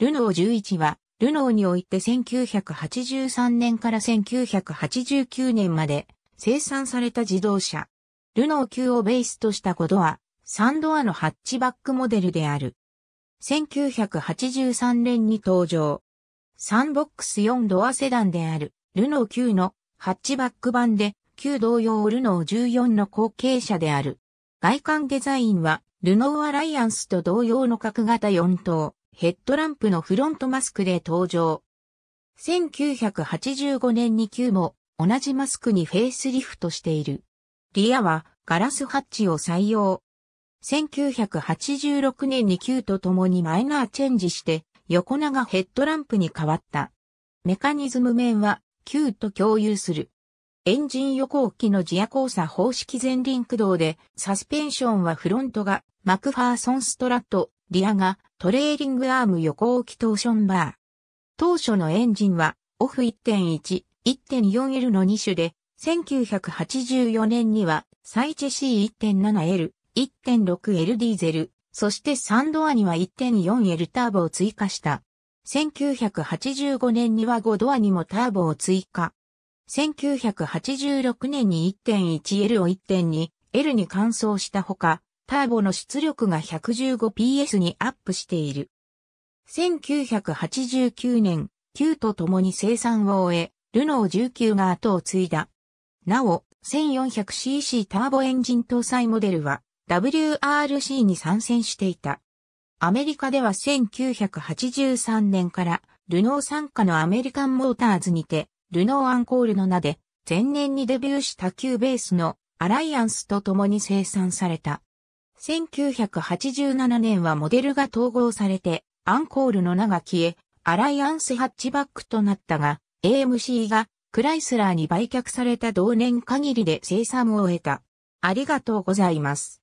ルノー11は、ルノーにおいて1983年から1989年まで生産された自動車。ルノー9をベースとした5ドア、3ドアのハッチバックモデルである。1983年に登場。3ボックス4ドアセダンである、ルノー9のハッチバック版で、旧同様ルノー14の後継者である。外観デザインは、ルノーアライアンスと同様の角型4等。ヘッドランプのフロントマスクで登場。1985年に Q も同じマスクにフェイスリフトしている。リアはガラスハッチを採用。1986年に Q とともにマイナーチェンジして横長ヘッドランプに変わった。メカニズム面は Q と共有する。エンジン横置きの自夜交差方式前輪駆動で、サスペンションはフロントがマクファーソンストラット、リアがトレーリングアーム横置きトーションバー。当初のエンジンはオフ1.1、1.4L の2種で、1984年にはサイチェ C1.7L、1.6L ディーゼル、そして3ドアには 1.4L ターボを追加した。1985年には5ドアにもターボを追加。1986年に 1.1L を 1.2L に換装したほか、ターボの出力が 115PS にアップしている。1989年、旧と共に生産を終え、ルノー19が後を継いだ。なお、1400cc ターボエンジン搭載モデルは WRC に参戦していた。アメリカでは1983年からルノー参加のアメリカンモーターズにてルノーアンコールの名で前年にデビューした旧ベースのアライアンスと共に生産された。1987年はモデルが統合されて、アンコールの名が消え、アライアンスハッチバックとなったが、AMC がクライスラーに売却された同年限りで生産を終えた。ありがとうございます。